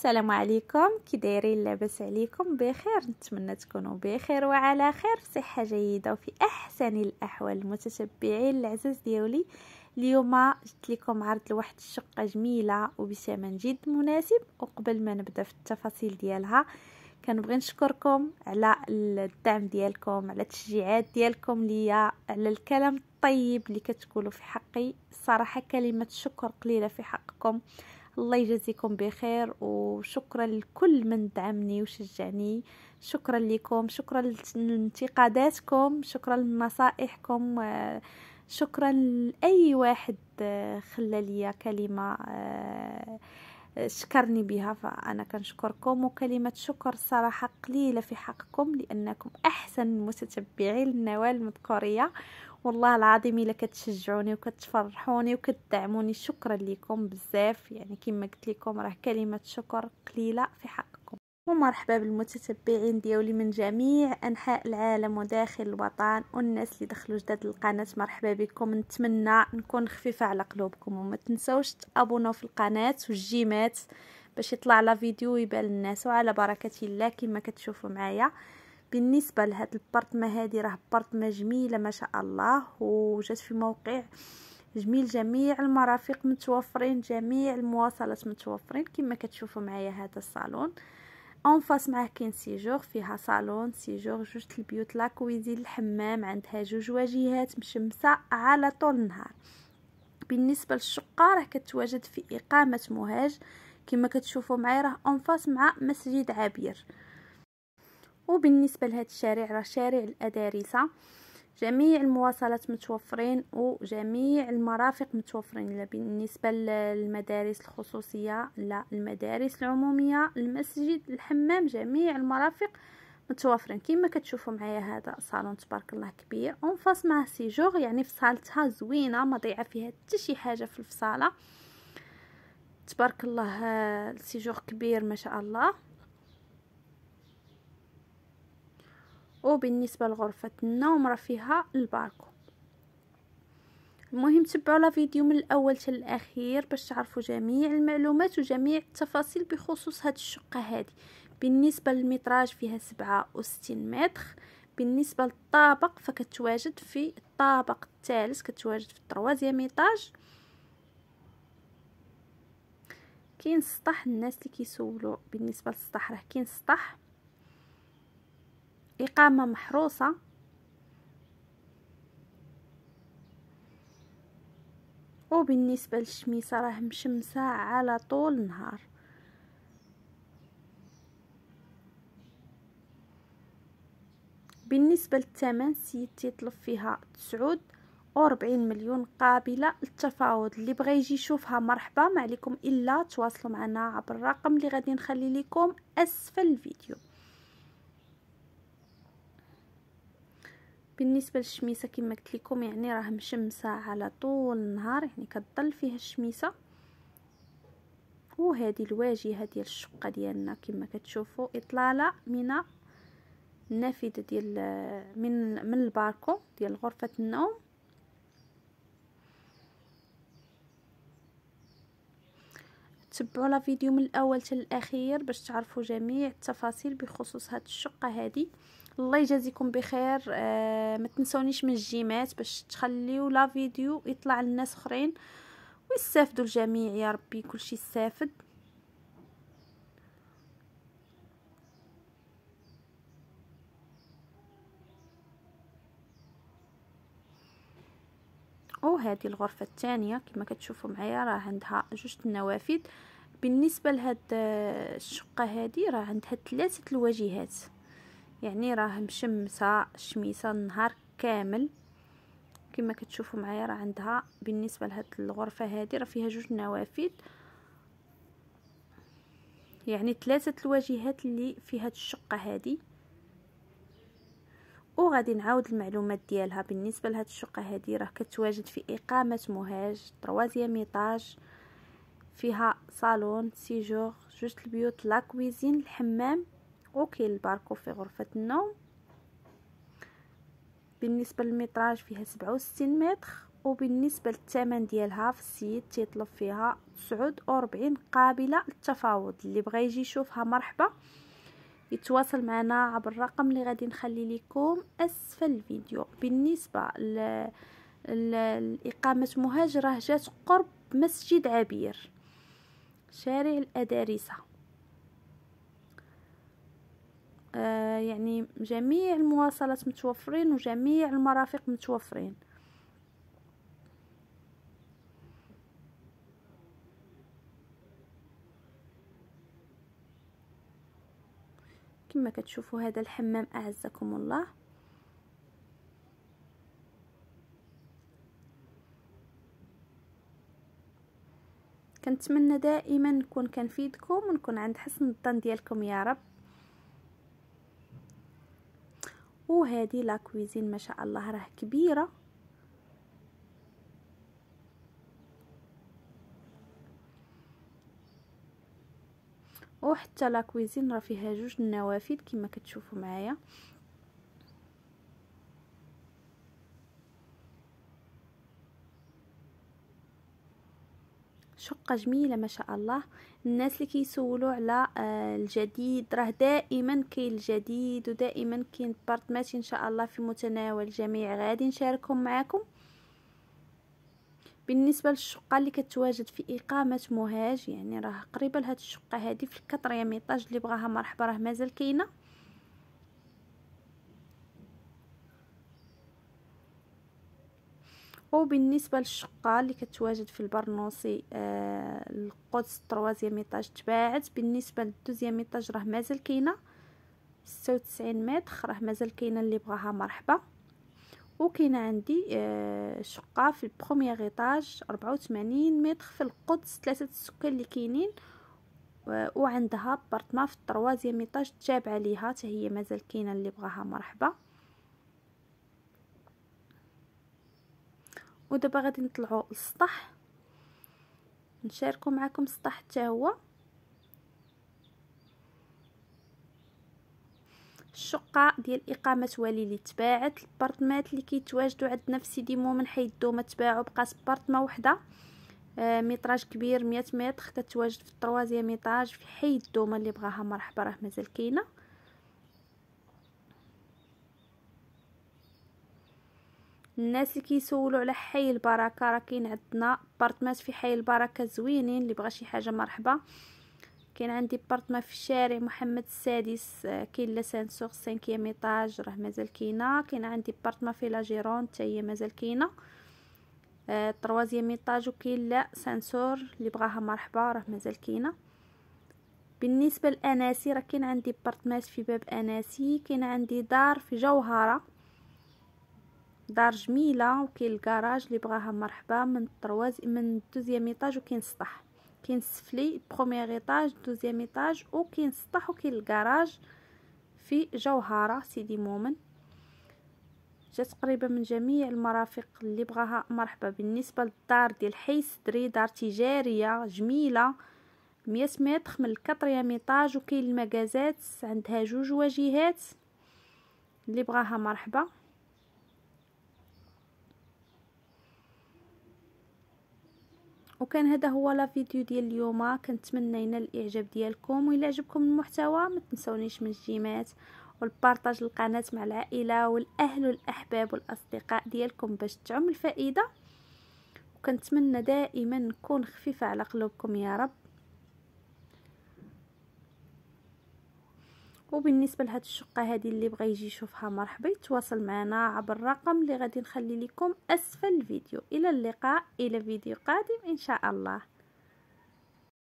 السلام عليكم كي دايرين لاباس عليكم بخير نتمنى تكونوا بخير وعلى خير في صحه جيده وفي احسن الاحوال المتتبعين العزاز ديولي اليوم جبت لكم عرض لواحد الشقه جميله وبثمن جد مناسب وقبل ما نبدا في التفاصيل ديالها كنبغي نشكركم على الدعم ديالكم على التشجيعات ديالكم ليا على الكلام الطيب اللي كتقولوا في حقي الصراحه كلمه شكر قليله في حقكم الله يجازيكم بخير وشكرا لكل من دعمني وشجعني شكرا لكم شكرا لانتقاداتكم شكرا لنصائحكم آه، شكرا لاي واحد آه، خلى لي كلمه آه، شكرني بها فأنا كنشكركم وكلمة شكر صراحة قليلة في حقكم لأنكم أحسن متتبعي للنواة المذكورية والله العظيم الا كتشجعوني وكتفرحوني وكتدعموني شكرا لكم بزاف يعني كما قلت لكم راه كلمه شكر قليله في حقكم ومرحبا بالمتتبعين ديالي من جميع انحاء العالم وداخل الوطن والناس اللي دخلوا جداد القناه مرحبا بكم نتمنى نكون خفيفه على قلوبكم وما تنسوش تابوناو في القناه والجيمات باش يطلع لا فيديو يبان للناس وعلى بركه الله كما كتشوفوا معايا بالنسبه لهاد البارتما هادي راه بارتما جميله ما شاء الله وجات في موقع جميل جميع المرافق متوفرين جميع المواصلات متوفرين كما كتشوفوا معايا هذا الصالون اون فاس معاه كاين سيجور فيها صالون سيجور جوج البيوت لا كويزين الحمام عندها جوج واجهات مشمسه على طول النهار بالنسبه للشقه راه كتواجد في اقامه مهاج كما كتشوفوا معايا راه اون فاس مع مسجد عابير وبالنسبه لهذا الشارع راه شارع الادارسه جميع المواصلات متوفرين وجميع المرافق متوفرين لا بالنسبه للمدارس الخصوصيه لا المدارس العموميه المسجد الحمام جميع المرافق متوفرين كما كتشوفوا معايا هذا صالون تبارك الله كبير اون فاس معاه سيجور يعني فصالتها زوينه ما ضيعه فيها حتى شي حاجه في الفصاله تبارك الله السيجور كبير ما شاء الله وبالنسبه لغرفه النوم راه فيها الباركو المهم تبعوا لا فيديو من الاول حتى الاخير باش تعرفوا جميع المعلومات وجميع التفاصيل بخصوص هاد الشقه هادي بالنسبه للمتراج فيها سبعة متر بالنسبه للطابق فكتواجد في الطابق الثالث كتواجد في التروازيام ايطاج كاين سطح الناس اللي كيسولوا بالنسبه للسطح راه كاين سطح إقامة محروسة وبالنسبة للشميسة راه مشمسة على طول النهار بالنسبة للثمن سيدتي يطلب فيها تسعود وربعين مليون قابلة للتفاوض اللي بغى يجي يشوفها مرحبا ما عليكم إلا تواصلوا معنا عبر الرقم اللي غادي نخلي لكم أسفل الفيديو بالنسبه للشميسه كما قلت لكم يعني راه مشمسه على طول النهار يعني كتضل فيها الشميسه وهذه الواجهه ديال الشقه ديالنا كما كتشوفوا اطلاله من النافذه ديال من من الباركو ديال غرفه النوم تبعوا لا فيديو من الاول حتى الاخير باش تعرفوا جميع التفاصيل بخصوص هاد الشقه هذه الله يجازيكم بخير آه ما تنسونيش من الجيمات باش تخليو لا فيديو يطلع للناس اخرين ويستافدوا الجميع يا ربي كلشي يستافد وهذه الغرفه الثانيه كما كتشوفوا معايا راه عندها جوج النوافذ بالنسبه لهاد آه، الشقه هذه راه عندها ثلاثه الواجهات يعني راه مشمسه الشميسه النهار كامل كما كتشوفوا معايا راه عندها بالنسبه لهاد الغرفه هذه راه فيها جوج نوافذ يعني ثلاثه الواجهات اللي في هاد الشقه هذه وغادي نعاود المعلومات ديالها بالنسبه لهاد الشقه هذه راه كتواجد في اقامه مهاج تروازيام ايطاج فيها صالون سيجور جوج البيوت لا كويزين الحمام وكاين الباركو في غرفة النوم بالنسبة للمتراج فيها سبعة وستين متر وبالنسبة للثمن ديالها في السيد تيطلب فيها تسعود وربعين قابلة للتفاوض اللي بغى يجي يشوفها مرحبا يتواصل معنا عبر الرقم اللي غادي نخلي لكم اسفل الفيديو بالنسبة لإقامة مهاجرة جات قرب مسجد عبير شارع الأدارسة آه يعني جميع المواصلات متوفرين وجميع المرافق متوفرين كما كتشوفوا هذا الحمام اعزكم الله كنتمنى دائما نكون كنفيدكم ونكون عند حسن الظن ديالكم يا رب وهذه لا كويزين ما شاء الله راه كبيره وحتى لا كويزين راه فيها جوج النوافذ كما كتشوفوا معايا شقه جميله ما شاء الله الناس اللي كيسولوا على آه، الجديد راه دائما كاين الجديد ودائما كاين بارتمات ان شاء الله في متناول الجميع غادي نشاركهم معكم بالنسبه للشقه اللي كتواجد في اقامه مهاج يعني راه قريبه لهاد الشقه هذه في الكاتريام ايطاج اللي بغاها مرحبا راه مازال كاينه وبالنسبه للشقه اللي كتواجد في البرنوسي آه القدس طروازيام ايطاج تباعت بالنسبه للدوزيام ايطاج راه مازال كاينه 96 متر راه مازال كاينه اللي بغاها مرحبا وكاينه عندي آه شقه في البروميير ايطاج 84 متر في القدس ثلاثه السكان اللي كاينين وعندها بارتمان في الطروازيام ايطاج تابعه ليها حتى هي مازال كاينه اللي بغاها مرحبا ودابا غادي نطلعوا للسطح نشاركوا معكم السطح حتى هو الشقه ديال اقامه والي اللي تباعت البارطمات اللي كيتواجدوا عندنا في سيدي من حي ما تباعوا بقات بارطمه وحده آه ميطراج كبير 100 متر كتواجد في 3 ايطاج في حي الدومه اللي بغاها مرحبا راه مازال كاينه الناس اللي كيسولوا على حي البركه راه كاين عندنا بارتمات في حي البركه زوينين اللي بغى شي حاجه مرحبا كاين عندي بارتما في الشارع محمد السادس آه، كاين لسان سوغ سانكيام ايطاج راه مازال كاينه كاين عندي بارتما في لا جيرون حتى هي مازال كاينه التروازيام آه، ايطاج وكاين لا سانسور اللي بغاها مرحبا راه مازال كاينه بالنسبه لاناسي راه كاين عندي بارتمات في باب اناسي كاين عندي دار في جوهره دار جميله وكاين الكراج اللي بغاها مرحبا من الطرواز من الدوزيام ايطاج وكاين السطح كاين السفلي بروميير ايطاج دوزيام ايطاج وكاين السطح وكاين الكراج في جوهره سيدي مومن جات تقريبا من جميع المرافق اللي بغاها مرحبا بالنسبه للدار ديال حي سدري دار تجاريه جميله 100 متر من الكاتريام ايطاج وكاين المجازات عندها جوج واجهات اللي بغاها مرحبا وكان هذا هو لا فيديو ديال اليوم كنتمنى ينال الاعجاب ديالكم وإلا عجبكم المحتوى ما تنسونيش من الجيمات والبارطاج القناه مع العائله والاهل والاحباب والاصدقاء ديالكم باش تعم الفائده وكنتمنى دائما نكون خفيفه على قلوبكم يا رب وبالنسبه لهاد الشقه هذه اللي بغى يجي يشوفها مرحبا يتواصل معنا عبر الرقم اللي غادي نخلي لكم اسفل الفيديو الى اللقاء الى فيديو قادم ان شاء الله